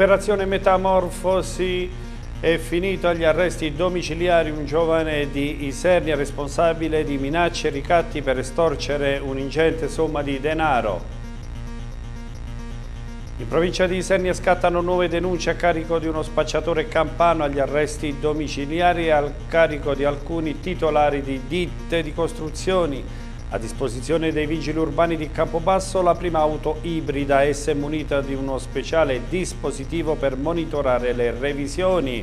Operazione Metamorfosi è finito agli arresti domiciliari un giovane di Isernia responsabile di minacce e ricatti per estorcere un'ingente somma di denaro. In provincia di Isernia scattano nuove denunce a carico di uno spacciatore campano agli arresti domiciliari e a carico di alcuni titolari di ditte di costruzioni a disposizione dei vigili urbani di Campobasso la prima auto ibrida, essa è munita di uno speciale dispositivo per monitorare le revisioni.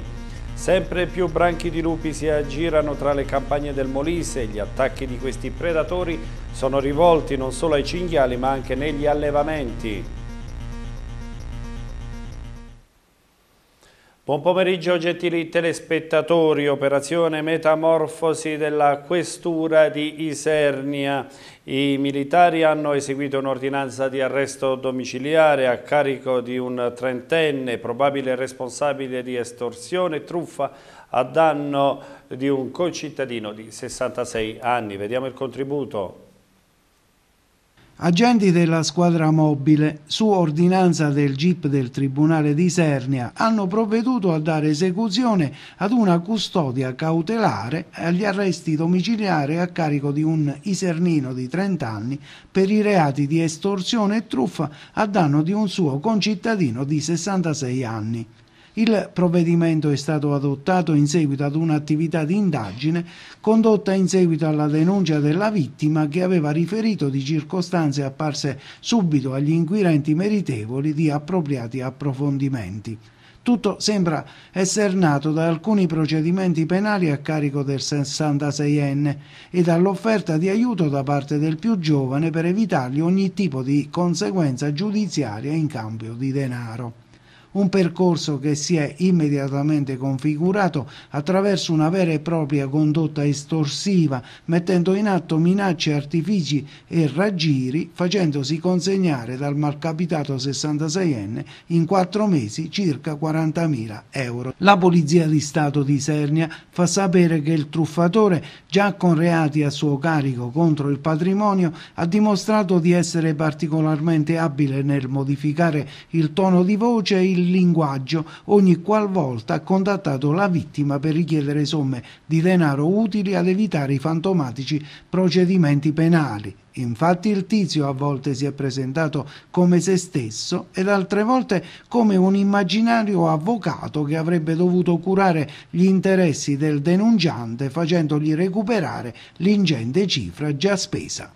Sempre più branchi di lupi si aggirano tra le campagne del Molise, gli attacchi di questi predatori sono rivolti non solo ai cinghiali ma anche negli allevamenti. Buon pomeriggio gentili telespettatori, operazione metamorfosi della questura di Isernia. I militari hanno eseguito un'ordinanza di arresto domiciliare a carico di un trentenne, probabile responsabile di estorsione e truffa a danno di un concittadino di 66 anni. Vediamo il contributo. Agenti della squadra mobile, su ordinanza del GIP del Tribunale di Sernia, hanno provveduto a dare esecuzione ad una custodia cautelare agli arresti domiciliari a carico di un isernino di 30 anni per i reati di estorsione e truffa a danno di un suo concittadino di 66 anni. Il provvedimento è stato adottato in seguito ad un'attività di indagine condotta in seguito alla denuncia della vittima che aveva riferito di circostanze apparse subito agli inquirenti meritevoli di appropriati approfondimenti. Tutto sembra esser nato da alcuni procedimenti penali a carico del 66enne e dall'offerta di aiuto da parte del più giovane per evitargli ogni tipo di conseguenza giudiziaria in cambio di denaro un percorso che si è immediatamente configurato attraverso una vera e propria condotta estorsiva, mettendo in atto minacce, artifici e raggiri, facendosi consegnare dal malcapitato 66enne in quattro mesi circa 40.000 euro. La Polizia di Stato di Sernia fa sapere che il truffatore, già con reati a suo carico contro il patrimonio, ha dimostrato di essere particolarmente abile nel modificare il tono di voce e il linguaggio ogni qualvolta ha contattato la vittima per richiedere somme di denaro utili ad evitare i fantomatici procedimenti penali. Infatti il tizio a volte si è presentato come se stesso ed altre volte come un immaginario avvocato che avrebbe dovuto curare gli interessi del denunciante facendogli recuperare l'ingente cifra già spesa.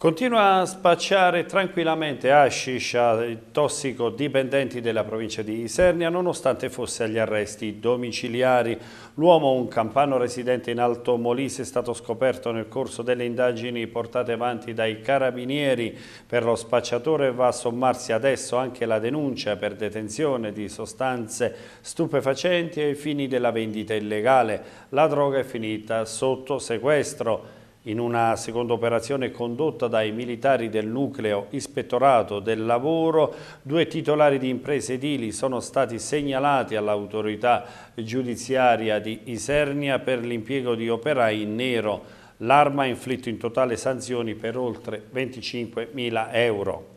Continua a spacciare tranquillamente hashish ah, a tossicodipendenti della provincia di Isernia nonostante fosse agli arresti domiciliari. L'uomo, un campano residente in Alto Molise, è stato scoperto nel corso delle indagini portate avanti dai carabinieri. Per lo spacciatore va a sommarsi adesso anche la denuncia per detenzione di sostanze stupefacenti ai fini della vendita illegale. La droga è finita sotto sequestro. In una seconda operazione condotta dai militari del nucleo ispettorato del lavoro, due titolari di imprese edili sono stati segnalati all'autorità giudiziaria di Isernia per l'impiego di operai in nero. L'arma ha inflitto in totale sanzioni per oltre 25.000 euro.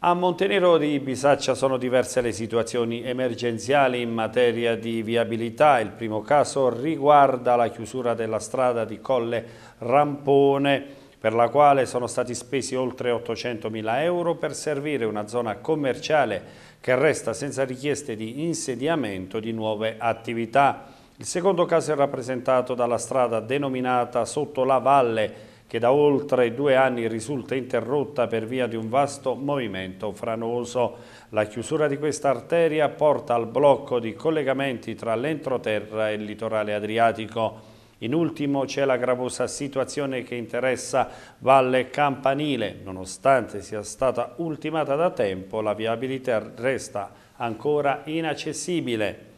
A Montenero di Bisaccia sono diverse le situazioni emergenziali in materia di viabilità. Il primo caso riguarda la chiusura della strada di Colle Rampone per la quale sono stati spesi oltre 800.000 euro per servire una zona commerciale che resta senza richieste di insediamento di nuove attività. Il secondo caso è rappresentato dalla strada denominata Sotto la Valle che da oltre due anni risulta interrotta per via di un vasto movimento franoso. La chiusura di questa arteria porta al blocco di collegamenti tra l'entroterra e il litorale adriatico. In ultimo c'è la gravosa situazione che interessa Valle Campanile. Nonostante sia stata ultimata da tempo, la viabilità resta ancora inaccessibile.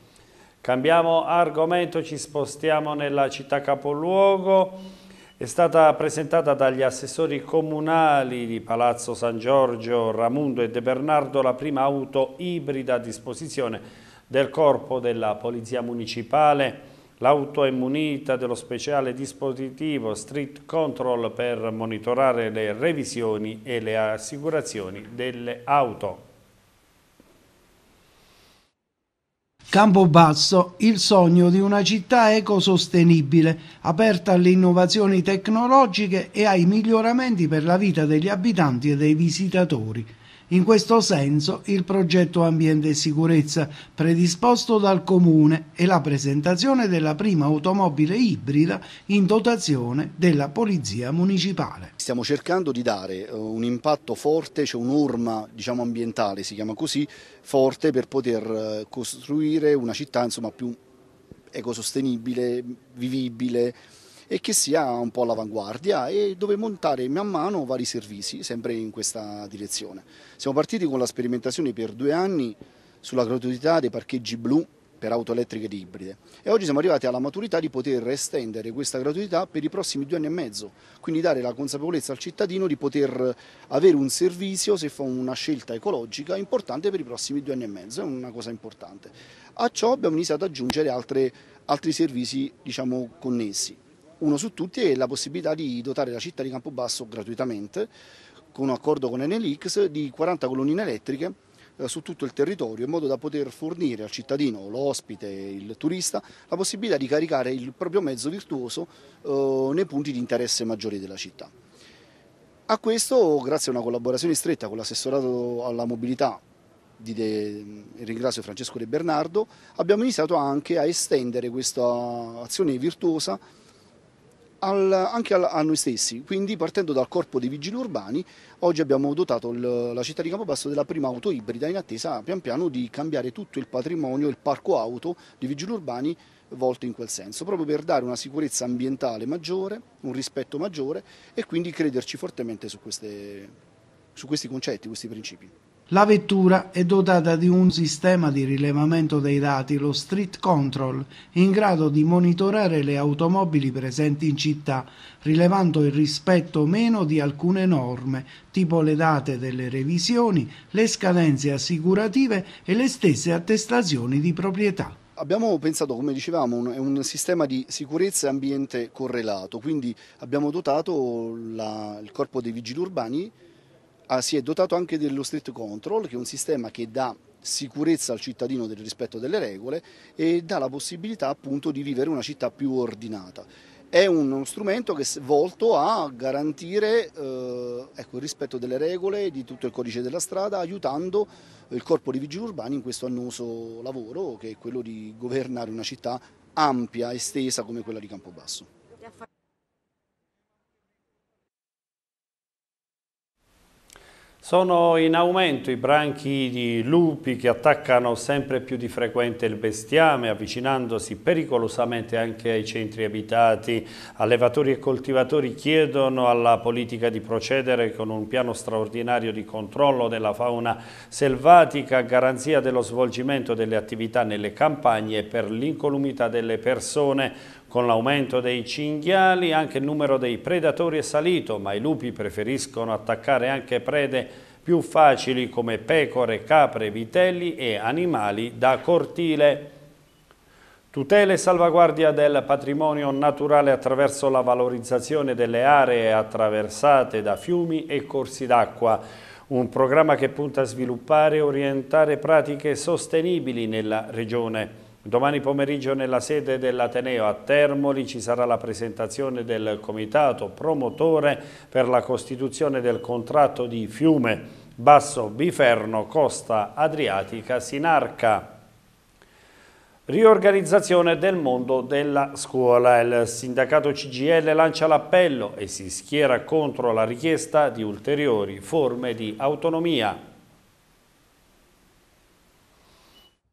Cambiamo argomento, ci spostiamo nella città capoluogo è stata presentata dagli assessori comunali di Palazzo San Giorgio, Ramundo e De Bernardo la prima auto ibrida a disposizione del Corpo della Polizia Municipale. L'auto è munita dello speciale dispositivo Street Control per monitorare le revisioni e le assicurazioni delle auto. Campobasso, il sogno di una città ecosostenibile, aperta alle innovazioni tecnologiche e ai miglioramenti per la vita degli abitanti e dei visitatori. In questo senso il progetto Ambiente e Sicurezza predisposto dal Comune e la presentazione della prima automobile ibrida in dotazione della Polizia Municipale. Stiamo cercando di dare eh, un impatto forte, cioè un'orma diciamo, ambientale, si chiama così, forte per poter eh, costruire una città insomma, più ecosostenibile, vivibile, e che sia un po' all'avanguardia e dove montare man mano vari servizi, sempre in questa direzione. Siamo partiti con la sperimentazione per due anni sulla gratuità dei parcheggi blu per auto elettriche ed ibride e oggi siamo arrivati alla maturità di poter estendere questa gratuità per i prossimi due anni e mezzo, quindi dare la consapevolezza al cittadino di poter avere un servizio se fa una scelta ecologica importante per i prossimi due anni e mezzo, è una cosa importante. A ciò abbiamo iniziato ad aggiungere altre, altri servizi diciamo, connessi. Uno su tutti è la possibilità di dotare la città di Campobasso gratuitamente, con un accordo con Enelix, di 40 colonnine elettriche eh, su tutto il territorio in modo da poter fornire al cittadino, l'ospite, il turista, la possibilità di caricare il proprio mezzo virtuoso eh, nei punti di interesse maggiori della città. A questo, grazie a una collaborazione stretta con l'assessorato alla mobilità, di De, ringrazio Francesco De Bernardo, abbiamo iniziato anche a estendere questa azione virtuosa al, anche al, a noi stessi. Quindi partendo dal corpo dei vigili urbani, oggi abbiamo dotato il, la città di Campobasso della prima auto ibrida in attesa pian piano di cambiare tutto il patrimonio, il parco auto dei vigili urbani volto in quel senso, proprio per dare una sicurezza ambientale maggiore, un rispetto maggiore e quindi crederci fortemente su, queste, su questi concetti, questi principi. La vettura è dotata di un sistema di rilevamento dei dati, lo Street Control, in grado di monitorare le automobili presenti in città, rilevando il rispetto o meno di alcune norme, tipo le date delle revisioni, le scadenze assicurative e le stesse attestazioni di proprietà. Abbiamo pensato, come dicevamo, un, un sistema di sicurezza e ambiente correlato, quindi abbiamo dotato la, il corpo dei vigili urbani Ah, si è dotato anche dello street control, che è un sistema che dà sicurezza al cittadino del rispetto delle regole e dà la possibilità appunto di vivere una città più ordinata. È uno strumento che è volto a garantire eh, ecco, il rispetto delle regole di tutto il codice della strada, aiutando il corpo di vigili urbani in questo annoso lavoro che è quello di governare una città ampia, estesa come quella di Campobasso. Sono in aumento i branchi di lupi che attaccano sempre più di frequente il bestiame, avvicinandosi pericolosamente anche ai centri abitati. Allevatori e coltivatori chiedono alla politica di procedere con un piano straordinario di controllo della fauna selvatica, a garanzia dello svolgimento delle attività nelle campagne per l'incolumità delle persone, con l'aumento dei cinghiali anche il numero dei predatori è salito, ma i lupi preferiscono attaccare anche prede più facili come pecore, capre, vitelli e animali da cortile. Tutela e salvaguardia del patrimonio naturale attraverso la valorizzazione delle aree attraversate da fiumi e corsi d'acqua. Un programma che punta a sviluppare e orientare pratiche sostenibili nella regione. Domani pomeriggio nella sede dell'Ateneo a Termoli ci sarà la presentazione del comitato promotore per la costituzione del contratto di fiume Basso Biferno Costa Adriatica Sinarca. Riorganizzazione del mondo della scuola. Il sindacato CGL lancia l'appello e si schiera contro la richiesta di ulteriori forme di autonomia.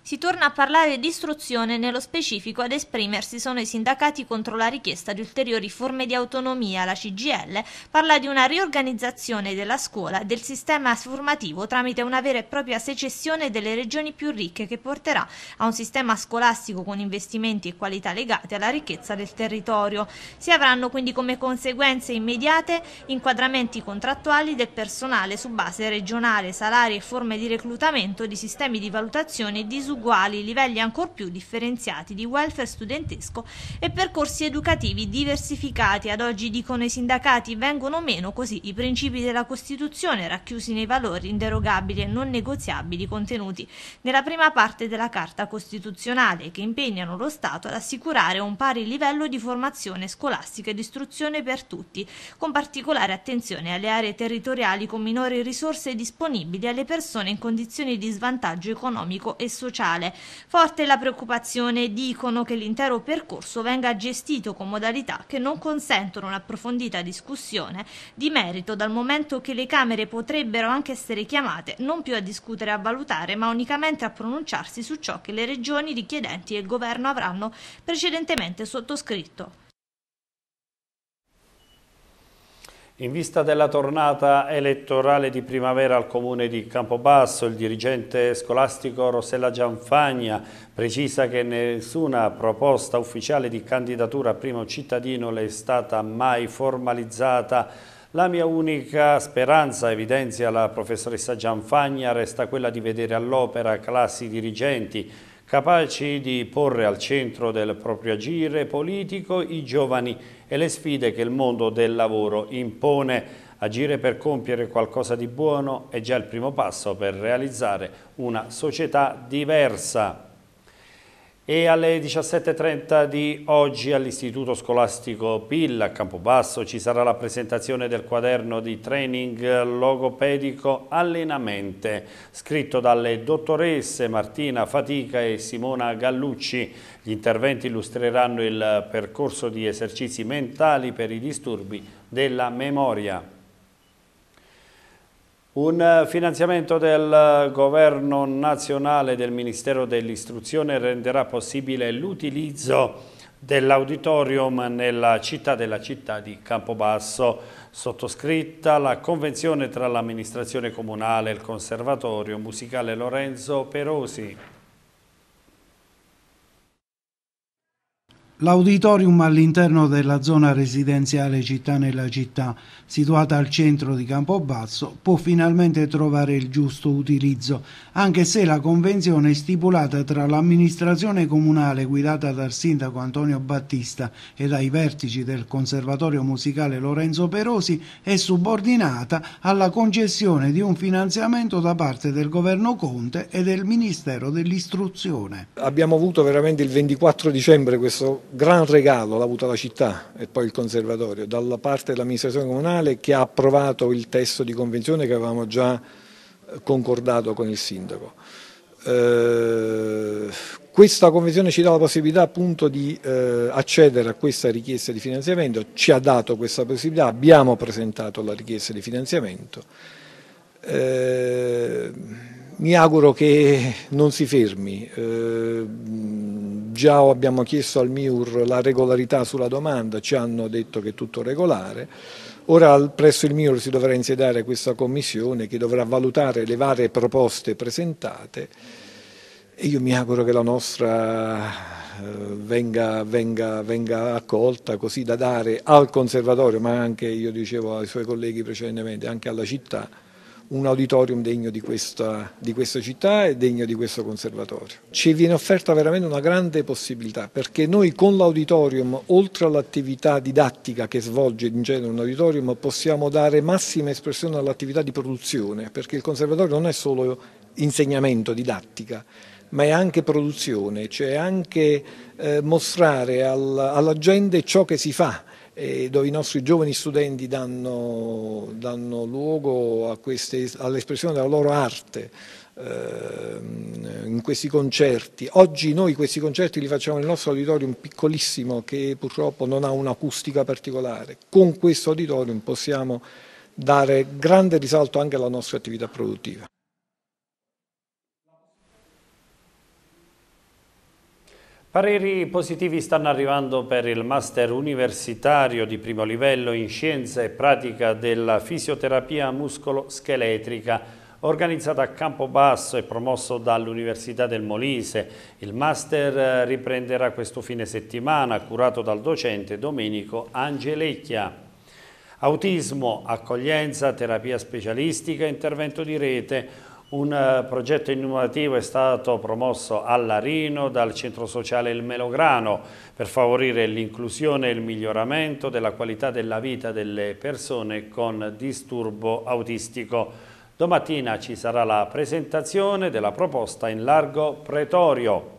Si torna a parlare di istruzione, nello specifico ad esprimersi sono i sindacati contro la richiesta di ulteriori forme di autonomia. La CGL parla di una riorganizzazione della scuola e del sistema formativo tramite una vera e propria secessione delle regioni più ricche che porterà a un sistema scolastico con investimenti e qualità legate alla ricchezza del territorio. Si avranno quindi come conseguenze immediate inquadramenti contrattuali del personale su base regionale, salari e forme di reclutamento di sistemi di valutazione e di uguali livelli ancor più differenziati di welfare studentesco e percorsi educativi diversificati. Ad oggi, dicono i sindacati, vengono meno così i principi della Costituzione racchiusi nei valori inderogabili e non negoziabili contenuti nella prima parte della Carta Costituzionale che impegnano lo Stato ad assicurare un pari livello di formazione scolastica e di istruzione per tutti, con particolare attenzione alle aree territoriali con minori risorse disponibili alle persone in condizioni di svantaggio economico e sociale sociale. Forte la preoccupazione, dicono, che l'intero percorso venga gestito con modalità che non consentono un'approfondita discussione di merito dal momento che le Camere potrebbero anche essere chiamate non più a discutere e a valutare, ma unicamente a pronunciarsi su ciò che le regioni richiedenti e il governo avranno precedentemente sottoscritto. In vista della tornata elettorale di primavera al comune di Campobasso, il dirigente scolastico Rossella Gianfagna precisa che nessuna proposta ufficiale di candidatura a primo cittadino le è stata mai formalizzata. La mia unica speranza, evidenzia la professoressa Gianfagna, resta quella di vedere all'opera classi dirigenti capaci di porre al centro del proprio agire politico i giovani e le sfide che il mondo del lavoro impone. Agire per compiere qualcosa di buono è già il primo passo per realizzare una società diversa e alle 17.30 di oggi all'Istituto Scolastico Pilla a Campobasso ci sarà la presentazione del quaderno di training logopedico Allenamente scritto dalle dottoresse Martina Fatica e Simona Gallucci. Gli interventi illustreranno il percorso di esercizi mentali per i disturbi della memoria. Un finanziamento del governo nazionale del Ministero dell'Istruzione renderà possibile l'utilizzo dell'auditorium nella città della città di Campobasso, sottoscritta la convenzione tra l'amministrazione comunale e il Conservatorio Musicale Lorenzo Perosi. L'auditorium all'interno della zona residenziale Città nella città, situata al centro di Campobasso, può finalmente trovare il giusto utilizzo, anche se la convenzione stipulata tra l'amministrazione comunale guidata dal sindaco Antonio Battista e dai vertici del Conservatorio Musicale Lorenzo Perosi è subordinata alla concessione di un finanziamento da parte del governo Conte e del Ministero dell'Istruzione. Abbiamo avuto veramente il 24 dicembre questo gran regalo l'ha avuta la città e poi il conservatorio dalla parte dell'amministrazione comunale che ha approvato il testo di convenzione che avevamo già eh, concordato con il sindaco. Eh, questa convenzione ci dà la possibilità appunto di eh, accedere a questa richiesta di finanziamento, ci ha dato questa possibilità, abbiamo presentato la richiesta di finanziamento. Eh, mi auguro che non si fermi eh, Già abbiamo chiesto al MIUR la regolarità sulla domanda, ci hanno detto che è tutto regolare. Ora presso il MIUR si dovrà insediare questa commissione che dovrà valutare le varie proposte presentate e io mi auguro che la nostra eh, Venga, venga, venga, accolta così da dare al conservatorio ma anche, io dicevo ai suoi colleghi precedentemente, anche alla città un auditorium degno di questa, di questa, città e degno di questo conservatorio. Ci viene offerta veramente una grande possibilità perché noi con l'auditorium, oltre all'attività didattica che svolge in genere un auditorium, possiamo dare massima espressione all'attività di produzione perché il conservatorio non è solo insegnamento, didattica, ma è anche produzione, cioè anche eh, mostrare al, alla gente ciò che si fa eh, dove i nostri giovani studenti danno, danno luogo all'espressione della loro arte ehm, in questi concerti. Oggi noi questi concerti li facciamo nel nostro auditorium piccolissimo che purtroppo non ha un'acustica particolare. Con questo auditorium possiamo dare grande risalto anche alla nostra attività produttiva. Pareri positivi stanno arrivando per il master universitario di primo livello in scienza e pratica della fisioterapia muscolo-scheletrica organizzata a Campobasso e promosso dall'Università del Molise. Il master eh, riprenderà questo fine settimana, curato dal docente Domenico Angelecchia. Autismo, accoglienza, terapia specialistica, intervento di rete, un eh, progetto innovativo è stato promosso a Larino dal centro sociale Il Melograno per favorire l'inclusione e il miglioramento della qualità della vita delle persone con disturbo autistico. Domattina ci sarà la presentazione della proposta in largo pretorio.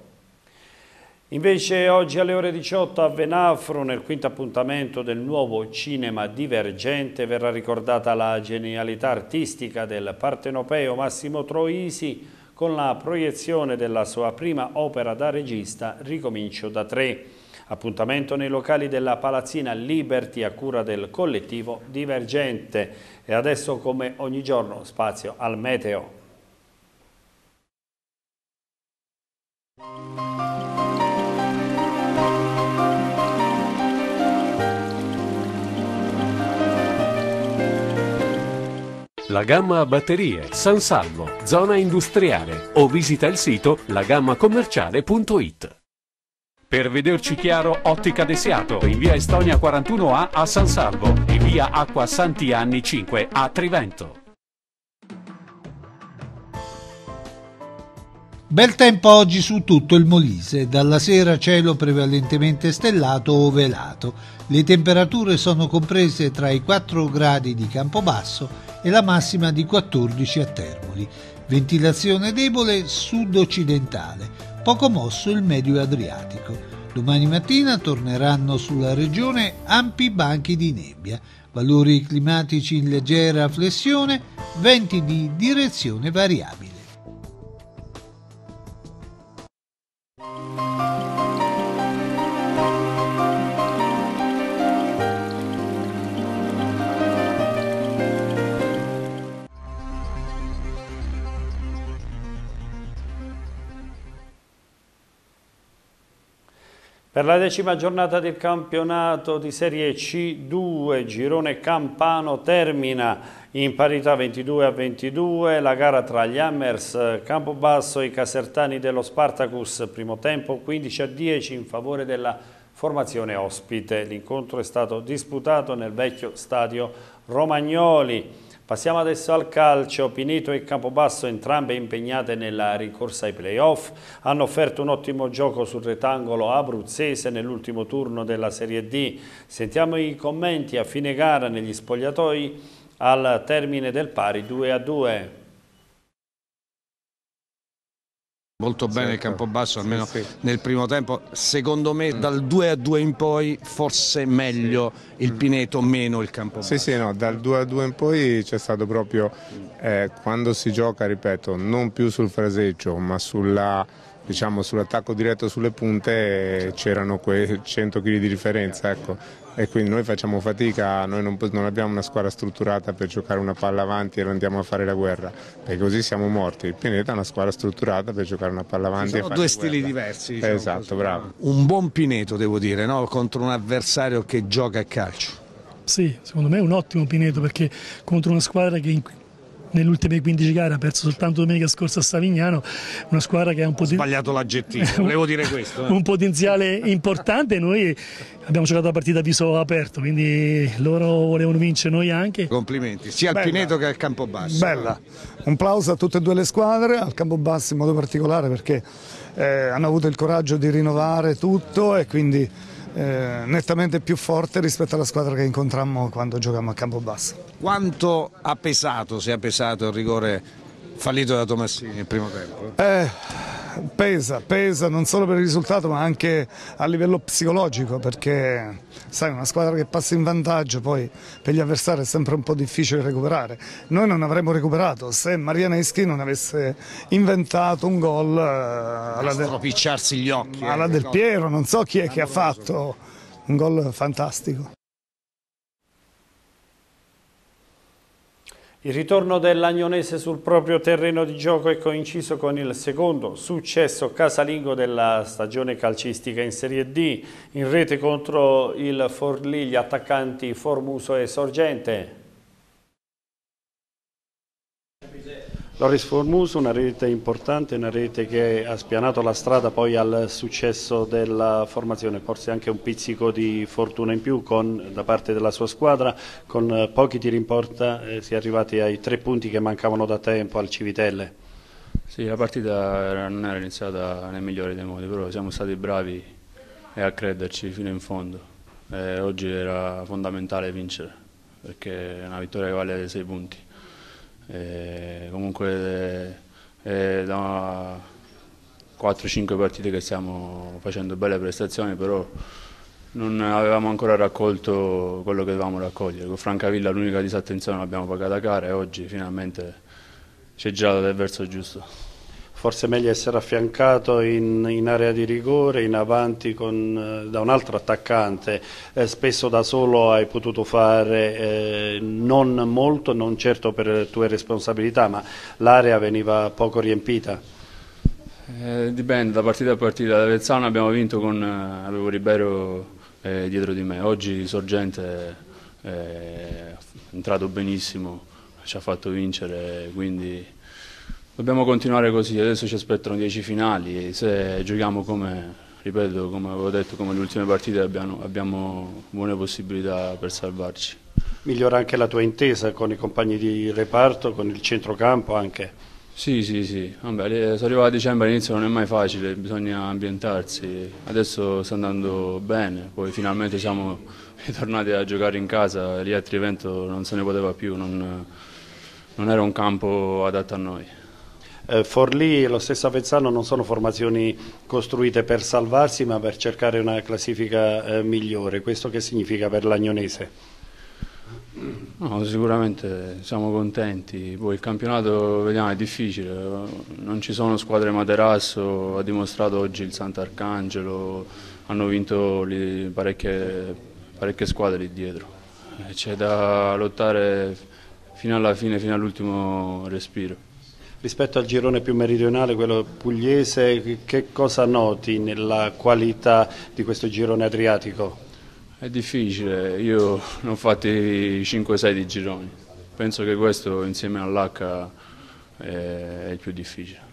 Invece oggi alle ore 18 a Venafro, nel quinto appuntamento del nuovo cinema divergente, verrà ricordata la genialità artistica del partenopeo Massimo Troisi con la proiezione della sua prima opera da regista Ricomincio da tre. Appuntamento nei locali della Palazzina Liberty a cura del collettivo Divergente. E adesso come ogni giorno spazio al meteo. la gamma a batterie, San Salvo, zona industriale o visita il sito lagammacommerciale.it Per vederci chiaro, Ottica Desiato, in via Estonia 41A a San Salvo e via Acqua Santi Anni 5 a Trivento. Bel tempo oggi su tutto il Molise, dalla sera cielo prevalentemente stellato o velato le temperature sono comprese tra i 4 gradi di Campobasso e la massima di 14 a Termoli. Ventilazione debole sud-occidentale, poco mosso il medio Adriatico. Domani mattina torneranno sulla regione ampi banchi di nebbia, valori climatici in leggera flessione, venti di direzione variabile. Per la decima giornata del campionato di Serie C2, Girone Campano termina in parità 22 a 22 la gara tra gli Hammers Campobasso e i Casertani dello Spartacus, primo tempo 15 a 10 in favore della formazione ospite. L'incontro è stato disputato nel vecchio stadio Romagnoli. Passiamo adesso al calcio, Pineto e Campobasso entrambe impegnate nella ricorsa ai playoff, hanno offerto un ottimo gioco sul rettangolo abruzzese nell'ultimo turno della Serie D, sentiamo i commenti a fine gara negli spogliatoi al termine del pari 2 a 2. Molto bene certo. Campobasso, almeno sì, sì. nel primo tempo. Secondo me mm. dal 2 a 2 in poi forse meglio sì. il mm. Pineto, meno il Campobasso. Sì, sì, no, dal 2 a 2 in poi c'è stato proprio eh, quando si gioca, ripeto, non più sul fraseggio ma sulla diciamo, sull'attacco diretto sulle punte c'erano quei 100 kg di differenza. Ecco. E quindi noi facciamo fatica, noi non, non, abbiamo una squadra strutturata per giocare una palla avanti e andiamo a fare la guerra, perché così siamo morti. Il pianeta è una squadra strutturata per giocare una palla avanti. Ci sono due stili guerra. diversi. Diciamo esatto, così. bravo. Un buon Pineto, devo dire, no? contro un avversario che gioca a calcio. Sì, secondo me è un ottimo Pineto perché contro una squadra che in nell'ultime 15 gare ha perso soltanto domenica scorsa a Savignano, una squadra che ha un potenziale... Sbagliato l'aggettivo, volevo dire questo. Eh. un potenziale importante, noi abbiamo giocato la partita a viso aperto, quindi loro volevano vincere, noi anche. Complimenti, sia al Pineto che al Campobasso. Bella, un plauso a tutte e due le squadre, al Campobasso in modo particolare perché eh, hanno avuto il coraggio di rinnovare tutto e quindi... Eh, nettamente più forte rispetto alla squadra che incontrammo quando giocavamo a Campobasso. Quanto ha pesato, se ha pesato il rigore fallito da Tomassini nel primo tempo? Eh pesa, pesa non solo per il risultato ma anche a livello psicologico perché sai una squadra che passa in vantaggio poi per gli avversari è sempre un po' difficile recuperare. Noi non avremmo recuperato se Marianeschi non avesse inventato un gol eh, alla, del, gli occhi, alla eh, del Piero, non so chi è che ha fatto un gol fantastico. Il ritorno dell'Agnonese sul proprio terreno di gioco è coinciso con il secondo successo casalingo della stagione calcistica in Serie D. In rete contro il Forlì gli attaccanti Formuso e Sorgente. Loris Formuso, una rete importante, una rete che ha spianato la strada poi al successo della formazione, forse anche un pizzico di fortuna in più con, da parte della sua squadra, con eh, pochi tiri in porta eh, si è arrivati ai tre punti che mancavano da tempo al Civitelle. Sì, la partita non era iniziata nel migliore dei modi, però siamo stati bravi e a crederci fino in fondo. Eh, oggi era fondamentale vincere, perché è una vittoria che vale sei punti comunque è eh, da 4-5 partite che stiamo facendo belle prestazioni, però non avevamo ancora raccolto quello che dovevamo raccogliere. Con Francavilla l'unica disattenzione l'abbiamo pagata cara e oggi finalmente c'è girato del verso giusto forse è meglio essere affiancato in, in, area di rigore, in avanti con, eh, da un altro attaccante, eh, spesso da solo hai potuto fare eh, non molto, non certo per le tue responsabilità, ma l'area veniva poco riempita. Eh, dipende, da partita a partita. Da L'Avezzano abbiamo vinto con eh, avevo Ribero eh, dietro di me. Oggi Sorgente eh, è entrato benissimo, ci ha fatto vincere, quindi Dobbiamo continuare così, adesso ci aspettano 10 finali e se giochiamo come, ripeto, come avevo detto, come le ultime partite abbiamo, abbiamo buone possibilità per salvarci. Migliora anche la tua intesa con i compagni di reparto, con il centrocampo anche? Sì, sì, sì. Vabbè, se arriva a dicembre all'inizio non è mai facile, bisogna ambientarsi. Adesso sta andando bene, poi finalmente siamo ritornati a giocare in casa, lì a Trivento non se ne poteva più, non, non era un campo adatto a noi eh, Forlì e lo stesso Avezzano non sono formazioni costruite per salvarsi ma per cercare una classifica eh, migliore, questo che significa per l'Agnonese? No, sicuramente siamo contenti, poi il campionato vediamo, è difficile, non ci sono squadre materasso, ha dimostrato oggi il Sant'Arcangelo, hanno vinto lì parecchie, parecchie squadre lì dietro, eh, c'è da lottare fino alla fine, fino all'ultimo respiro. Rispetto al girone più meridionale, quello pugliese, che cosa noti nella qualità di questo girone adriatico? È difficile, io ne ho fatti 5-6 di gironi, penso che questo insieme all'H è il più difficile.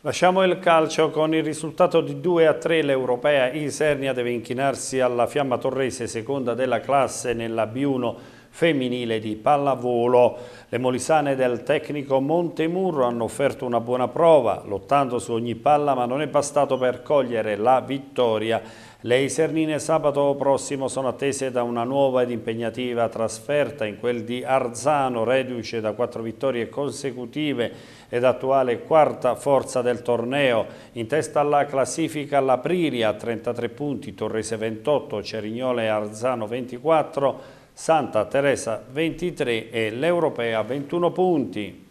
Lasciamo il calcio con il risultato di 2 a 3 l'Europea Isernia deve inchinarsi alla Fiamma Torrese, seconda della classe nella B1 femminile di pallavolo. Le molisane del tecnico Montemurro hanno offerto una buona prova, lottando su ogni palla, ma non è bastato per cogliere la vittoria. Le Isernine sabato prossimo sono attese da una nuova ed impegnativa trasferta in quel di Arzano, reduce da quattro vittorie consecutive ed attuale quarta forza del torneo. In testa alla classifica l'Apriria 33 punti, Torrese 28, Cerignole e Arzano 24, Santa Teresa 23 e l'Europea 21 punti.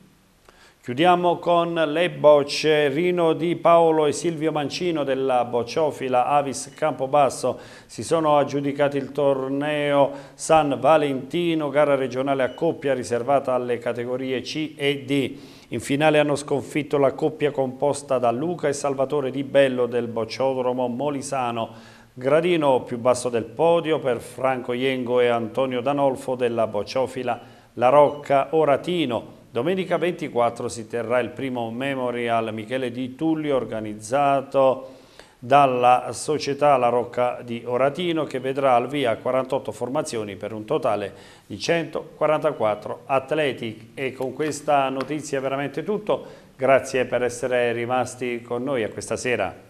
Chiudiamo con le bocce, Rino Di Paolo e Silvio Mancino della bocciofila Avis Campobasso si sono aggiudicati il torneo San Valentino, gara regionale a coppia riservata alle categorie C e D. In finale hanno sconfitto la coppia composta da Luca e Salvatore Di Bello del bocciodromo Molisano Gradino più basso del podio per Franco Iengo e Antonio Danolfo della Bocciofila La Rocca Oratino. Domenica 24 si terrà il primo Memorial Michele di Tullio organizzato dalla società La Rocca di Oratino che vedrà al via 48 formazioni per un totale di 144 atleti. E con questa notizia è veramente tutto. Grazie per essere rimasti con noi a questa sera.